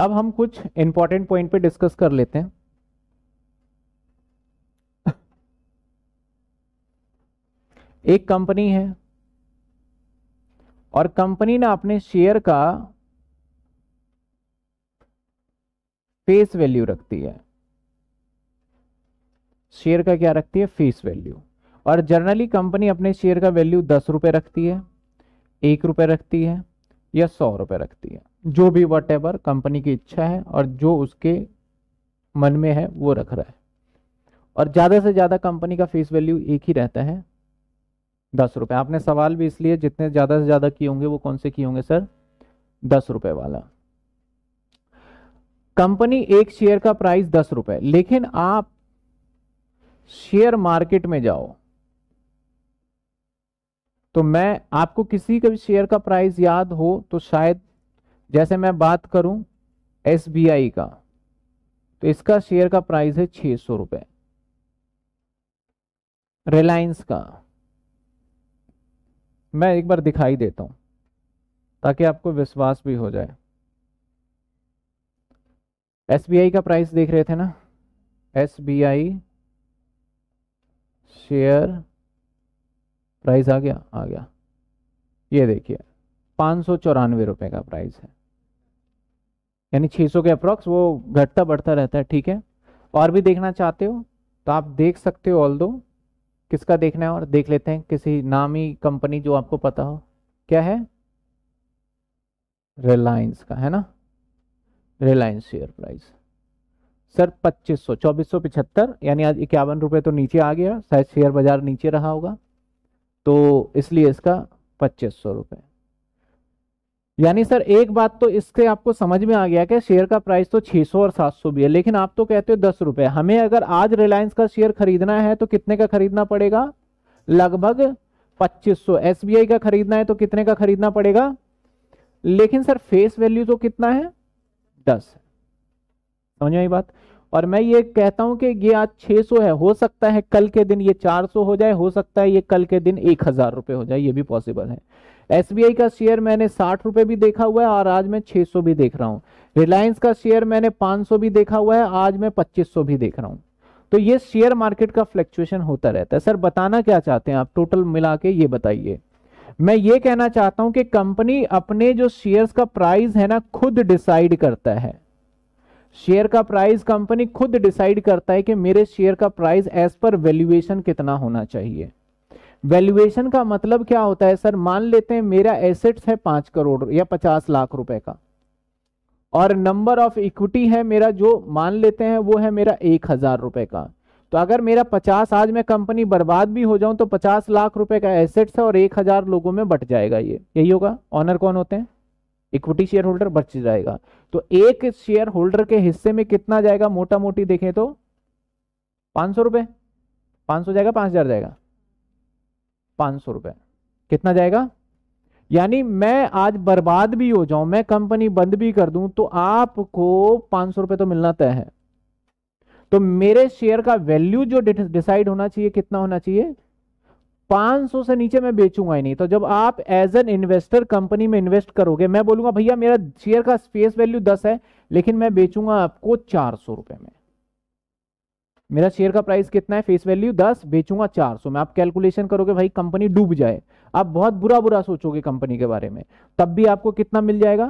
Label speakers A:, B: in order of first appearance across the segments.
A: अब हम कुछ इंपॉर्टेंट पॉइंट पे डिस्कस कर लेते हैं एक कंपनी है और कंपनी ने अपने शेयर का फेस वैल्यू रखती है शेयर का क्या रखती है फेस वैल्यू और जनरली कंपनी अपने शेयर का वैल्यू दस रुपए रखती है एक रुपए रखती है या सौ रुपये रखती है जो भी वट एवर कंपनी की इच्छा है और जो उसके मन में है वो रख रहा है और ज़्यादा से ज़्यादा कंपनी का फेस वैल्यू एक ही रहता है दस रुपये आपने सवाल भी इसलिए जितने ज़्यादा से ज़्यादा किए होंगे वो कौन से किए होंगे सर दस रुपये वाला कंपनी एक शेयर का प्राइस दस रुपये लेकिन आप शेयर मार्केट में जाओ तो मैं आपको किसी का भी शेयर का प्राइस याद हो तो शायद जैसे मैं बात करूं एस का तो इसका शेयर का प्राइस है छह सौ रुपए रिलायंस का मैं एक बार दिखाई देता हूं ताकि आपको विश्वास भी हो जाए एस का प्राइस देख रहे थे ना एस शेयर प्राइस आ गया आ गया ये देखिए पाँच सौ चौरानवे रुपये का प्राइस है यानी सौ के अप्रॉक्स वो घटता बढ़ता रहता है ठीक है और भी देखना चाहते हो तो आप देख सकते हो ऑल दो किसका देखना है और देख लेते हैं किसी नामी कंपनी जो आपको पता हो क्या है रिलायंस का है ना रिलायंस शेयर प्राइस सर पच्चीस सौ चौबीस सौ पिछहत्तर यानी आज इक्यावन रुपये तो नीचे आ गया शायद शेयर बाजार नीचे रहा होगा तो इसलिए इसका पच्चीस सौ रुपए यानी सर एक बात तो इससे आपको समझ में आ गया कि शेयर का प्राइस तो 600 और 700 भी है लेकिन आप तो कहते हो दस रुपए हमें अगर आज रिलायंस का शेयर खरीदना है तो कितने का खरीदना पड़ेगा लगभग 2500 एसबीआई का खरीदना है तो कितने का खरीदना पड़ेगा लेकिन सर फेस वैल्यू तो कितना है दस समझ में आई बात और मैं ये कहता हूं कि ये आज 600 है हो सकता है कल के दिन ये 400 हो जाए हो सकता है ये कल के दिन एक हज़ार रुपये हो जाए ये भी पॉसिबल है एसबीआई का शेयर मैंने साठ रुपये भी देखा हुआ है और आज मैं 600 भी देख रहा हूँ रिलायंस का शेयर मैंने 500 भी देखा हुआ है आज मैं 2500 भी देख रहा हूँ तो ये शेयर मार्केट का फ्लक्चुएशन होता रहता है सर बताना क्या चाहते हैं आप टोटल मिला के ये बताइए मैं ये कहना चाहता हूं कि कंपनी अपने जो शेयर्स का प्राइस है ना खुद डिसाइड करता है शेयर का प्राइस कंपनी खुद डिसाइड करता है कि मेरे शेयर का प्राइस एज पर वैल्यूएशन कितना होना चाहिए वैल्यूएशन का मतलब क्या होता है सर मान लेते हैं मेरा एसेट्स है पांच करोड़ या पचास लाख रुपए का और नंबर ऑफ इक्विटी है मेरा जो मान लेते हैं वो है मेरा एक हजार रुपए का तो अगर मेरा पचास आज मैं कंपनी बर्बाद भी हो जाऊं तो पचास लाख रुपए का एसेट्स है और एक हजार लोगों में बट जाएगा ये यही होगा ऑनर कौन होते हैं इक्विटी शेयर होल्डर बच जाएगा तो एक शेयर होल्डर के हिस्से में कितना जाएगा मोटा मोटी देखें तो पांच सौ रुपए पांच सौ जाएगा पांच हजार जाएगा पांच सौ रुपए कितना जाएगा यानी मैं आज बर्बाद भी हो जाऊं मैं कंपनी बंद भी कर दूं तो आपको पांच सौ रुपए तो मिलना तय है तो मेरे शेयर का वैल्यू जो डिसाइड होना चाहिए कितना होना चाहिए 500 से नीचे मैं बेचूंगा ही नहीं तो जब आप एज एन इन्वेस्टर कंपनी में इन्वेस्ट करोगे मैं बोलूंगा भैया मेरा शेयर का फेस वैल्यू 10 है लेकिन मैं बेचूंगा आपको चार सौ रुपए में मेरा शेयर का प्राइस कितना है फेस वैल्यू 10 बेचूंगा 400 में आप कैलकुलेशन करोगे भाई कंपनी डूब जाए आप बहुत बुरा बुरा सोचोगे कंपनी के बारे में तब भी आपको कितना मिल जाएगा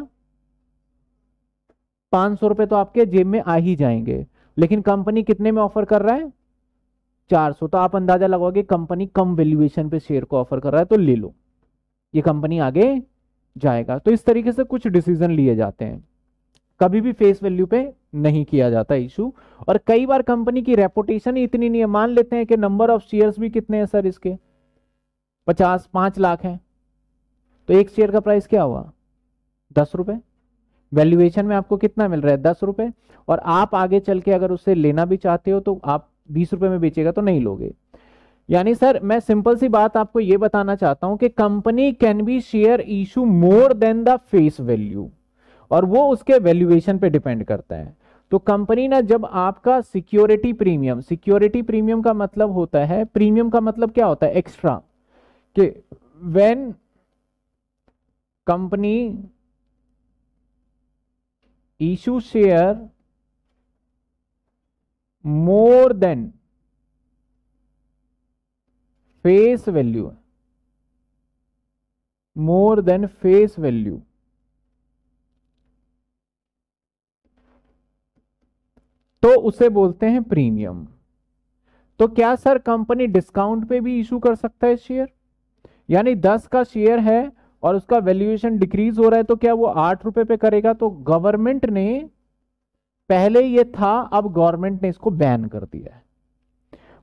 A: पांच सौ रुपए तो आपके जेब में आ ही जाएंगे लेकिन कंपनी कितने में ऑफर कर रहा है 400 तो आप अंदाजा लगाओगे कंपनी कम वैल्यूएशन पे शेयर को ऑफर कर रहा है तो ले लो ये कंपनी आगे जाएगा तो इस तरीके से कुछ डिसीजन लिए जाते हैं कभी भी फेस वैल्यू पे नहीं किया जाता इशू और कई बार कंपनी की रेपुटेशन इतनी नहीं है मान लेते हैं कि नंबर ऑफ शेयर्स भी कितने हैं सर इसके पचास पांच लाख हैं तो एक शेयर का प्राइस क्या हुआ दस रुपए वैल्यूएशन में आपको कितना मिल रहा है दस रुपए और आप आगे चल के अगर उससे लेना भी चाहते हो तो आप बीस रुपए में बेचेगा तो नहीं लोगे यानी सर मैं सिंपल सी बात आपको यह बताना चाहता हूं कि company can be share issue more than the face value और वो उसके वैल्यूएशन पे डिपेंड करता है तो कंपनी ना जब आपका सिक्योरिटी प्रीमियम सिक्योरिटी प्रीमियम का मतलब होता है प्रीमियम का मतलब क्या होता है एक्स्ट्रा कि when company issue share more than face value है मोर देन फेस वैल्यू तो उसे बोलते हैं प्रीमियम तो क्या सर कंपनी डिस्काउंट पे भी इशू कर सकता है शेयर यानी दस का शेयर है और उसका वैल्यूएशन डिक्रीज हो रहा है तो क्या वो आठ रुपए पे करेगा तो गवर्नमेंट ने पहले ये था अब गवर्नमेंट ने इसको बैन कर दिया है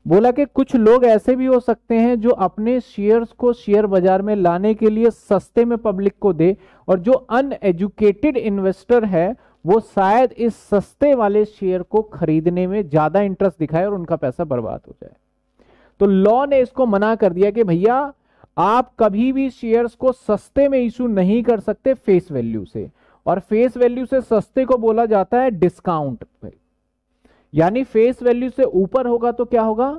A: बोला कि कुछ लोग ऐसे भी हो सकते हैं जो अपने शेयर्स को शेयर बाजार में लाने के लिए सस्ते में पब्लिक को दे और जो अनएजुकेटेड इन्वेस्टर है वो शायद इस सस्ते वाले शेयर को खरीदने में ज्यादा इंटरेस्ट दिखाए और उनका पैसा बर्बाद हो जाए तो लॉ ने इसको मना कर दिया कि भैया आप कभी भी शेयर्स को सस्ते में इशू नहीं कर सकते फेस वैल्यू से और फेस वैल्यू से सस्ते को बोला जाता है डिस्काउंट यानी फेस वैल्यू से ऊपर होगा तो क्या होगा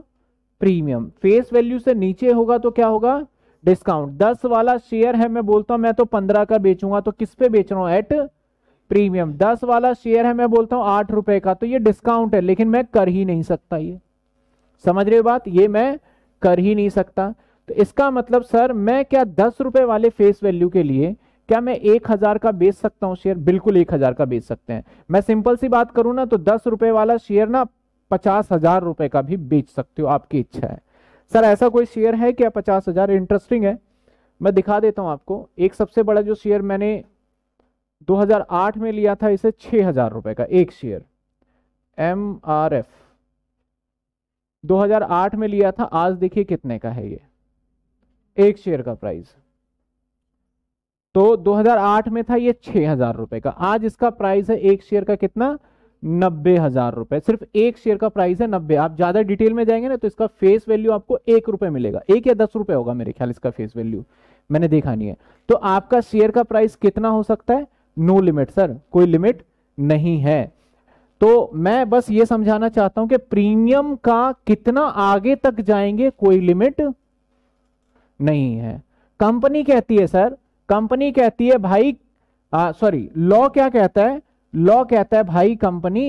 A: प्रीमियम फेस वैल्यू से नीचे होगा तो क्या होगा डिस्काउंट दस वाला शेयर है मैं बोलता हूं मैं तो पंद्रह का बेचूंगा तो किस पे बेच रहा हूं एट प्रीमियम दस वाला शेयर है मैं बोलता हूं आठ रुपए का तो ये डिस्काउंट है लेकिन मैं कर ही नहीं सकता ये समझ रहे बात ये मैं कर ही नहीं सकता तो इसका मतलब सर मैं क्या दस रुपए वाले फेस वैल्यू के लिए क्या मैं एक हजार का बेच सकता हूँ शेयर बिल्कुल एक हजार का बेच सकते हैं मैं सिंपल सी बात करूं ना तो दस रुपए वाला शेयर ना पचास हजार रुपए का भी बेच सकते हो आपकी इच्छा है सर ऐसा कोई शेयर है क्या पचास हजार इंटरेस्टिंग है मैं दिखा देता हूं आपको एक सबसे बड़ा जो शेयर मैंने 2008 में लिया था इसे छह हजार रुपए का एक शेयर एम आर एफ 2008 में लिया था आज देखिए कितने का है ये एक शेयर का प्राइस तो 2008 में था ये छह हजार रुपए का आज इसका प्राइस है एक शेयर का कितना नब्बे हजार रुपए सिर्फ एक शेयर का प्राइस है नब्बे आप ज्यादा डिटेल में जाएंगे ना तो इसका फेस वैल्यू आपको एक रुपए मिलेगा एक या दस रुपए होगा मेरे ख्याल इसका फेस वैल्यू मैंने देखा नहीं है तो आपका शेयर का प्राइस कितना हो सकता है नो लिमिट सर कोई लिमिट नहीं है तो मैं बस ये समझाना चाहता हूं कि प्रीमियम का कितना आगे तक जाएंगे कोई लिमिट नहीं है कंपनी कहती है सर कंपनी कहती है भाई सॉरी लॉ क्या कहता है लॉ कहता है भाई कंपनी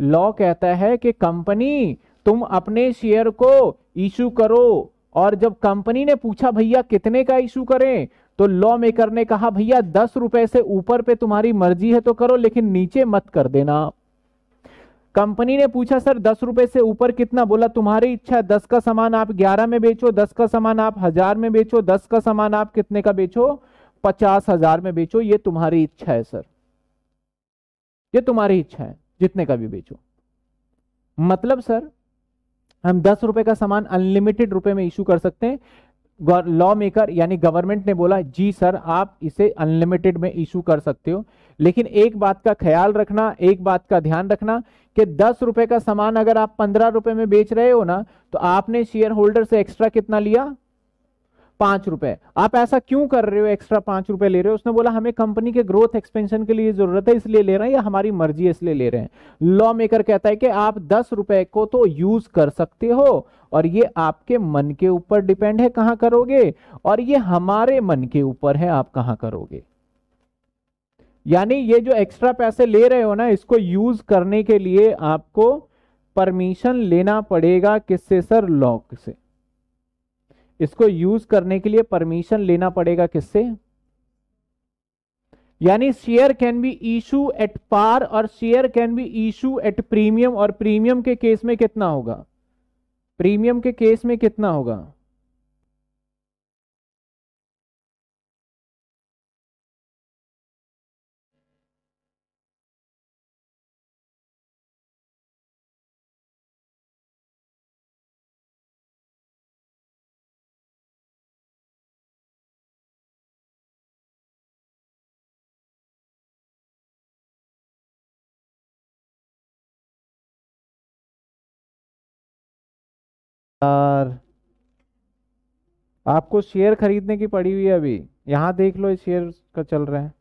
A: लॉ कहता है कि कंपनी तुम अपने शेयर को इशू करो और जब कंपनी ने पूछा भैया कितने का इशू करें तो लॉ मेकर ने कहा भैया दस रुपए से ऊपर पे तुम्हारी मर्जी है तो करो लेकिन नीचे मत कर देना कंपनी ने पूछा सर दस रुपए से ऊपर कितना बोला तुम्हारी इच्छा है दस का सामान आप ग्यारह में बेचो दस का सामान आप हजार में बेचो दस का सामान आप कितने का बेचो पचास हजार में बेचो ये तुम्हारी इच्छा है सर ये तुम्हारी इच्छा है जितने का भी बेचो मतलब सर हम दस रुपए का सामान अनलिमिटेड रुपए में इशू कर सकते हैं लॉ मेकर यानी गवर्नमेंट ने बोला जी सर आप इसे अनलिमिटेड में इशू कर सकते हो लेकिन एक बात का ख्याल रखना एक बात का ध्यान रखना कि दस रुपए का सामान अगर आप पंद्रह रुपए में बेच रहे हो ना तो आपने शेयर होल्डर से एक्स्ट्रा कितना लिया पांच रुपए आप ऐसा क्यों कर रहे हो एक्स्ट्रा पांच रुपए ले रहे हो उसने बोला हमें कंपनी के ग्रोथ एक्सपेंशन के लिए जरूरत है इसलिए ले रहे हैं या हमारी मर्जी इसलिए ले रहे हैं लॉ मेकर कहता है कि आप दस रुपए को तो यूज कर सकते हो और ये आपके मन के ऊपर डिपेंड है कहां करोगे और ये हमारे मन के ऊपर है आप कहां करोगे यानी ये जो एक्स्ट्रा पैसे ले रहे हो ना इसको यूज करने के लिए आपको परमिशन लेना पड़ेगा किससे सर लॉक से इसको यूज करने के लिए परमिशन लेना पड़ेगा किससे यानी share can be issue at par और share can be issue at premium और प्रीमियम के केस में कितना होगा प्रीमियम के केस में कितना होगा यार आपको शेयर खरीदने की पड़ी हुई है अभी यहाँ देख लो शेयर का चल रहा है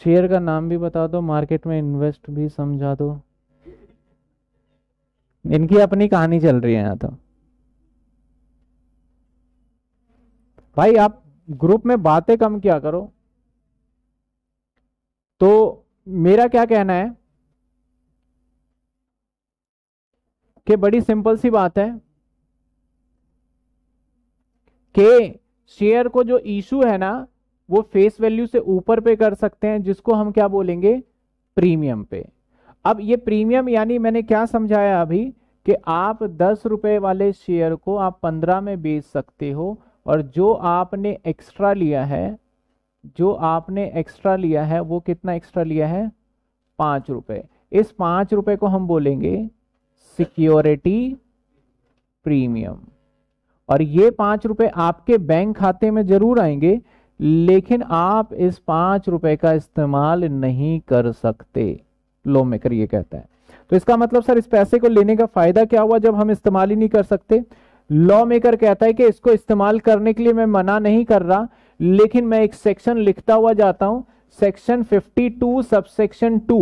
A: शेयर का नाम भी बता दो मार्केट में इन्वेस्ट भी समझा दो इनकी अपनी कहानी चल रही है यहाँ तो भाई आप ग्रुप में बातें कम क्या करो तो मेरा क्या कहना है कि बड़ी सिंपल सी बात है कि शेयर को जो इशू है ना वो फेस वैल्यू से ऊपर पे कर सकते हैं जिसको हम क्या बोलेंगे प्रीमियम पे अब ये प्रीमियम यानी मैंने क्या समझाया अभी कि आप दस रुपए वाले शेयर को आप पंद्रह में बेच सकते हो और जो आपने एक्स्ट्रा लिया है जो आपने एक्स्ट्रा लिया है वो कितना एक्स्ट्रा लिया है पांच रुपए इस पांच रुपए को हम बोलेंगे सिक्योरिटी प्रीमियम और ये पांच रुपए आपके बैंक खाते में जरूर आएंगे लेकिन आप इस पांच रुपए का इस्तेमाल नहीं कर सकते लॉ मेकर ये कहता है तो इसका मतलब सर इस पैसे को लेने का फायदा क्या हुआ जब हम इस्तेमाल ही नहीं कर सकते लॉ मेकर कहता है कि इसको इस्तेमाल करने के लिए मैं मना नहीं कर रहा लेकिन मैं एक सेक्शन लिखता हुआ जाता हूं section 52 subsection two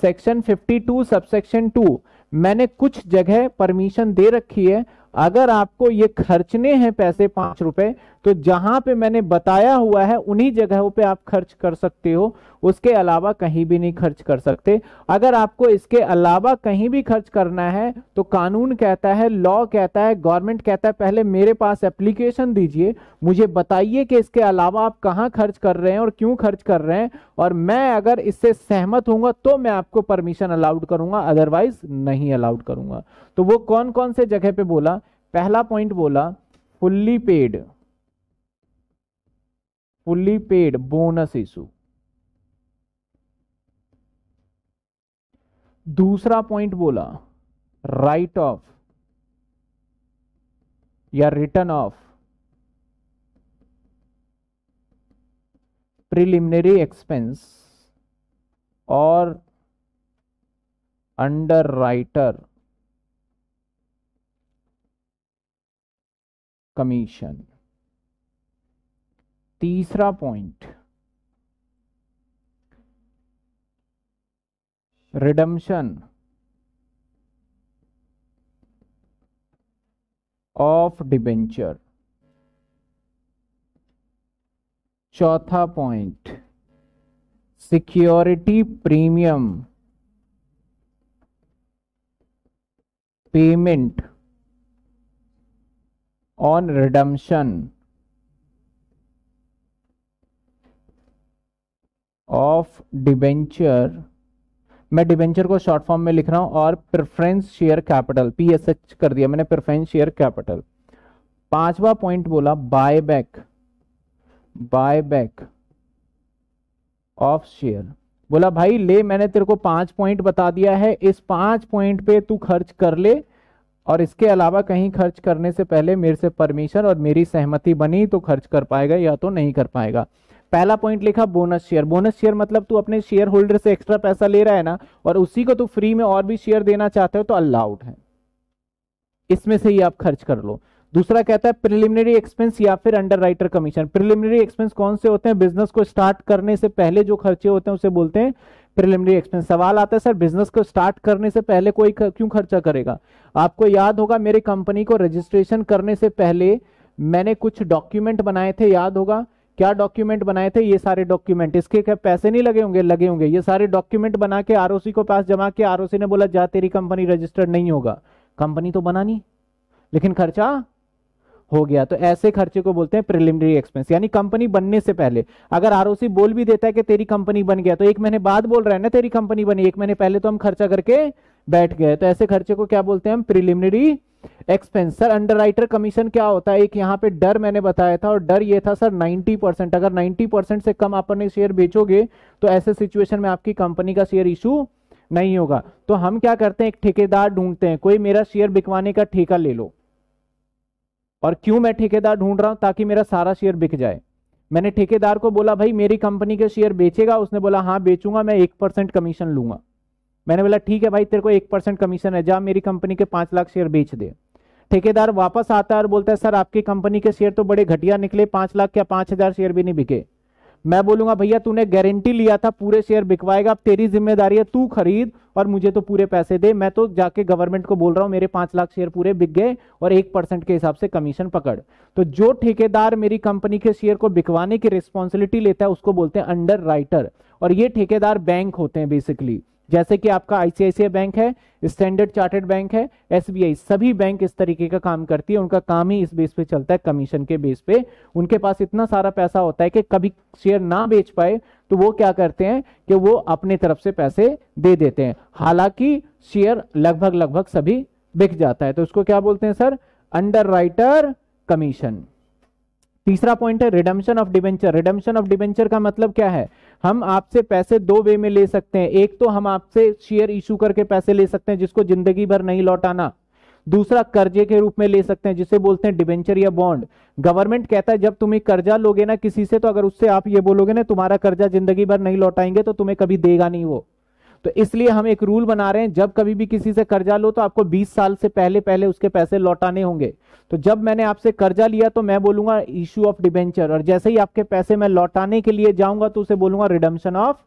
A: section 52 subsection two मैंने कुछ जगह परमिशन दे रखी है अगर आपको ये खर्चने हैं पैसे पांच रुपए तो जहां पे मैंने बताया हुआ है उन्हीं जगहों पे आप खर्च कर सकते हो उसके अलावा कहीं भी नहीं खर्च कर सकते अगर आपको इसके अलावा कहीं भी खर्च करना है तो कानून कहता है लॉ कहता है गवर्नमेंट कहता है पहले मेरे पास एप्लीकेशन दीजिए मुझे बताइए कि इसके अलावा आप कहाँ खर्च कर रहे हैं और क्यों खर्च कर रहे हैं और मैं अगर इससे सहमत हूँ तो मैं आपको परमिशन अलाउड करूंगा अदरवाइज नहीं अलाउड करूंगा तो वो कौन कौन से जगह पे बोला पहला पॉइंट बोला fully paid fully paid bonus issue दूसरा पॉइंट बोला राइट ऑफ या रिटर्न ऑफ प्रिलिमिनरी एक्सपेंस और अंडर राइटर कमीशन तीसरा पॉइंट रिडम्शन ऑफ डिबेंचर चौथा point security premium payment on redemption of debenture मैं डिबेंचर को शॉर्ट फॉर्म में लिख रहा हूं और प्रेफरेंस शेयर कैपिटल पीएसएच कर दिया मैंने प्रेफरेंस शेयर कैपिटल पांचवा पॉइंट बोला buy back buy back of share बोला भाई ले मैंने तेरे को पांच पॉइंट बता दिया है इस पांच पॉइंट पे तू खर्च कर ले और इसके अलावा कहीं खर्च करने से पहले मेरे से परमिशन और मेरी सहमति बनी तो खर्च कर पाएगा या तो नहीं कर पाएगा पहला पॉइंट लिखा बोनस शेयर बोनस शेयर मतलब तू अपने शेयर होल्डर से एक्स्ट्रा पैसा ले रहा है ना और उसी को तू फ्री में और भी शेयर देना चाहते हो तो अलाउड है इसमें से ही आप खर्च कर लो दूसरा कहता है प्रिलिमिनरी एक्सपेंस या फिर underwriter commission preliminary expense कौन से होते हैं बिजनेस को स्टार्ट करने से पहले जो खर्चे होते हैं उसे बोलते हैं प्रिलिमिनरी एक्सपेंस सवाल आता है सर बिजनेस को स्टार्ट करने से पहले कोई क्यों खर्चा करेगा आपको याद होगा मेरी कंपनी को रजिस्ट्रेशन करने से पहले मैंने कुछ डॉक्यूमेंट बनाए थे याद होगा क्या डॉक्यूमेंट बनाए थे ये सारे डॉक्यूमेंट इसके क्या पैसे नहीं लगे होंगे लगे होंगे ये सारे डॉक्यूमेंट बना के आर को पास जमा के आर ने बोला जा तेरी कंपनी रजिस्टर्ड नहीं होगा कंपनी तो बनानी लेकिन खर्चा हो गया तो ऐसे खर्चे को बोलते हैं प्रिलिमिनरी एक्सपेंस यानी कंपनी बनने से पहले अगर आरओसी बोल भी देता है कि तेरी कंपनी बन गया तो एक महीने बाद बोल रहा है ना तेरी कंपनी बनी एक महीने पहले तो हम खर्चा करके बैठ गए तो ऐसे खर्चे को क्या बोलते हैं हम preliminary expense sir writer commission क्या होता है एक यहाँ पे डर मैंने बताया था और डर ये था सर 90 परसेंट अगर 90 परसेंट से कम आपने शेयर बेचोगे तो ऐसे सिचुएशन में आपकी कंपनी का शेयर इशू नहीं होगा तो हम क्या करते हैं एक ठेकेदार ढूंढते हैं कोई मेरा शेयर बिकवाने का ठेका ले लो और क्यों मैं ठेकेदार ढूंढ रहा हूं ताकि मेरा सारा शेयर बिक जाए मैंने ठेकेदार को बोला भाई मेरी कंपनी के शेयर बेचेगा उसने बोला हाँ बेचूंगा मैं एक परसेंट कमीशन लूंगा मैंने बोला ठीक है भाई तेरे को एक परसेंट कमीशन है जा मेरी कंपनी के पांच लाख शेयर बेच दे ठेकेदार वापस आता है और बोलता है सर आपकी कंपनी के शेयर तो बड़े घटिया निकले पांच लाख या पांच हजार शेयर भी नहीं बिके मैं बोलूंगा भैया तूने गारंटी लिया था पूरे शेयर बिकवाएगा तेरी जिम्मेदारी है तू खरीद और मुझे तो पूरे पैसे दे मैं तो जाके गवर्नमेंट को बोल रहा हूँ मेरे पांच लाख शेयर पूरे बिक गए और एक परसेंट के हिसाब से कमीशन पकड़ तो जो ठेकेदार मेरी कंपनी के शेयर को बिकवाने की रिस्पॉन्सिबिलिटी लेता है उसको बोलते हैं अंडर राइटर और ये ठेकेदार बैंक होते हैं बेसिकली जैसे कि आपका आईसीआईसीआई बैंक है स्टैंडर्ड चार्टर्ड बैंक है एसबीआई सभी बैंक इस तरीके का काम करती है उनका काम ही इस बेस पे चलता है कमीशन के बेस पे उनके पास इतना सारा पैसा होता है कि कभी शेयर ना बेच पाए तो वो क्या करते हैं कि वो अपने तरफ से पैसे दे देते हैं हालांकि शेयर लगभग लगभग सभी बिक जाता है तो उसको क्या बोलते हैं सर अंडर कमीशन तीसरा पॉइंट है redemption of debenture redemption of debenture का मतलब क्या है हम आपसे पैसे दो वे में ले सकते हैं एक तो हम आपसे शेयर इशू करके पैसे ले सकते हैं जिसको जिंदगी भर नहीं लौटाना दूसरा कर्जे के रूप में ले सकते हैं जिसे बोलते हैं डिवेंचर या बॉन्ड गवर्नमेंट कहता है जब तुम्हें कर्जा लोगे ना किसी से तो अगर उससे आप ये बोलोगे ना तुम्हारा कर्जा जिंदगी भर नहीं लौटाएंगे तो तुम्हें कभी देगा नहीं वो तो इसलिए हम एक रूल बना रहे हैं जब कभी भी किसी से कर्जा लो तो आपको 20 साल से पहले पहले उसके पैसे लौटाने होंगे तो जब मैंने आपसे कर्जा लिया तो मैं बोलूंगा इश्यू ऑफ डिबेंचर और जैसे ही आपके पैसे मैं लौटाने के लिए जाऊंगा तो उसे बोलूंगा रिडम्शन ऑफ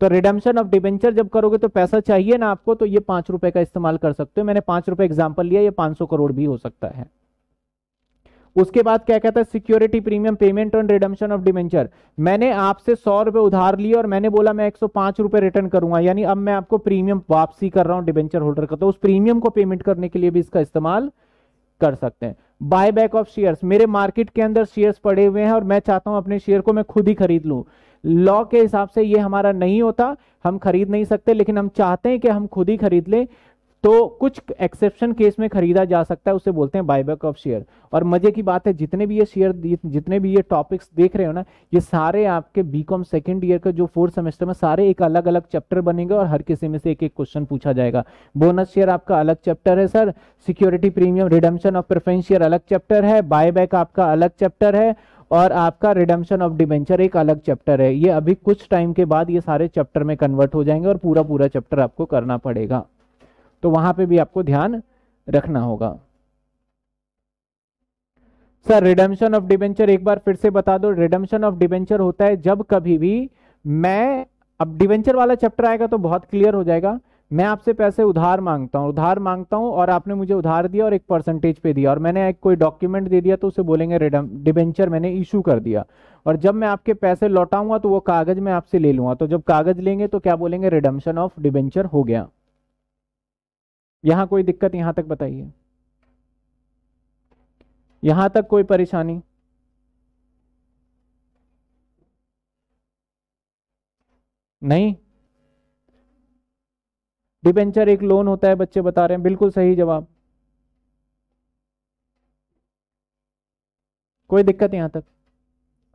A: तो रिडम्शन ऑफ डिबेंचर जब करोगे तो पैसा चाहिए ना आपको तो ये पांच रुपए का इस्तेमाल कर सकते हो मैंने पांच रुपए एग्जाम्पल लिया ये पांच करोड़ भी हो सकता है उसके बाद क्या कहता है security premium payment on redemption of debenture मैंने आपसे सौ रुपए उधार लिए और मैंने बोला मैं एक सौ पांच रुपए रिटर्न करूंगा यानी अब मैं आपको प्रीमियम वापसी कर रहा हूं डिवेंचर होल्डर का तो उस प्रीमियम को पेमेंट करने के लिए भी इसका इस्तेमाल कर सकते हैं बाय बैक ऑफ शेयर मेरे मार्केट के अंदर शेयर पड़े हुए हैं और मैं चाहता हूं अपने शेयर को मैं खुद ही खरीद लू लॉ के हिसाब से ये हमारा नहीं होता हम खरीद नहीं सकते लेकिन हम चाहते हैं कि हम खुद ही खरीद लें तो कुछ एक्सेप्शन केस में खरीदा जा सकता है उसे बोलते हैं बायबैक ऑफ शेयर और मजे की बात है जितने भी ये शेयर जितने भी ये टॉपिक्स देख रहे हो ना ये सारे आपके बीकॉम सेकंड ईयर का जो फोर्थ सेमेस्टर में सारे एक अलग अलग चैप्टर बनेंगे और हर किसी में से एक एक क्वेश्चन पूछा जाएगा बोनस शेयर आपका अलग चैप्टर है sir security premium redemption of preference share अलग चैप्टर है बाय आपका अलग चैप्टर है और आपका रिडम्शन ऑफ डिवेंचर एक अलग चैप्टर है ये अभी कुछ टाइम के बाद ये सारे चैप्टर में कन्वर्ट हो जाएंगे और पूरा पूरा चैप्टर आपको करना पड़ेगा तो वहां पे भी आपको ध्यान रखना होगा सर रिडम्शन ऑफ डिबेंचर एक बार फिर से बता दो रिडम्शन ऑफ डिबेंचर होता है जब कभी भी मैं अब डिबेंचर वाला चैप्टर आएगा तो बहुत क्लियर हो जाएगा मैं आपसे पैसे उधार मांगता हूं उधार मांगता हूं और आपने मुझे उधार दिया और एक परसेंटेज पे दिया और मैंने एक कोई डॉक्यूमेंट दे दिया तो उसे बोलेंगे डिबेंचर मैंने इशू कर दिया और जब मैं आपके पैसे लौटाऊंगा तो वो कागज मैं आपसे ले लूंगा तो जब कागज लेंगे तो क्या बोलेंगे रिडम्शन ऑफ डिबेंचर हो गया यहां कोई दिक्कत यहां तक बताइए यहां तक कोई परेशानी नहीं डिबेंचर एक लोन होता है बच्चे बता रहे हैं बिल्कुल सही जवाब कोई दिक्कत यहां तक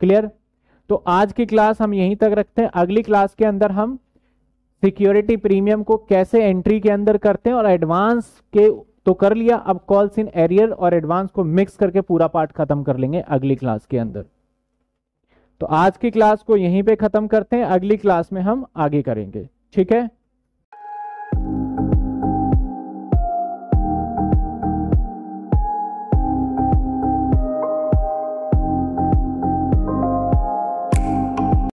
A: क्लियर तो आज की क्लास हम यहीं तक रखते हैं अगली क्लास के अंदर हम सिक्योरिटी प्रीमियम को कैसे एंट्री के अंदर करते हैं और एडवांस के तो कर लिया अब कॉल्स इन एरियर और एडवांस को मिक्स करके पूरा पार्ट खत्म कर लेंगे अगली क्लास के अंदर तो आज की क्लास को यहीं पे खत्म करते हैं अगली क्लास में हम आगे करेंगे ठीक है